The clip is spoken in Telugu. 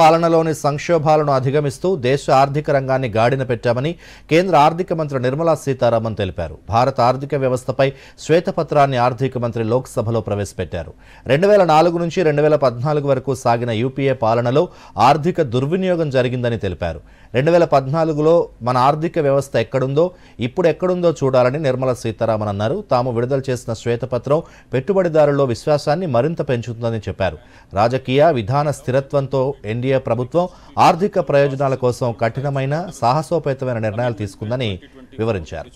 పాలనలోని సంక్షోభాలను అధిగమిస్తూ దేశ ఆర్థిక రంగాన్ని గాడిన పెట్టామని కేంద్ర ఆర్థిక మంత్రి నిర్మలా సీతారామన్ తెలిపారు భారత ఆర్థిక వ్యవస్థపై శ్వేతపత్రాన్ని ఆర్థిక మంత్రి లోక్సభలో ప్రవేశపెట్టారు రెండు వేల నాలుగు నుంచి రెండు వేల పద్నాలుగు వరకు సాగిన యూపీఏ పాలనలో ఆర్థిక దుర్వినియోగం జరిగిందని తెలిపారు రెండు వేల పద్నాలుగులో మన ఆర్థిక వ్యవస్థ ఎక్కడుందో ఇప్పుడు ఎక్కడుందో చూడాలని నిర్మలా సీతారామన్ అన్నారు తాము విడుదల చేసిన శ్వేతపత్రం పెట్టుబడిదారుల్లో విశ్వాసాన్ని మరింత పెంచుతుందని చెప్పారు రాజకీయ విధాన స్థిరత్వంతో ఎన్ ఎన్డీఏ ప్రభుత్వం ఆర్థిక ప్రయోజనాల కోసం కఠినమైన సాహసోపేతమైన నిర్ణయాలు తీసుకుందని వివరించారు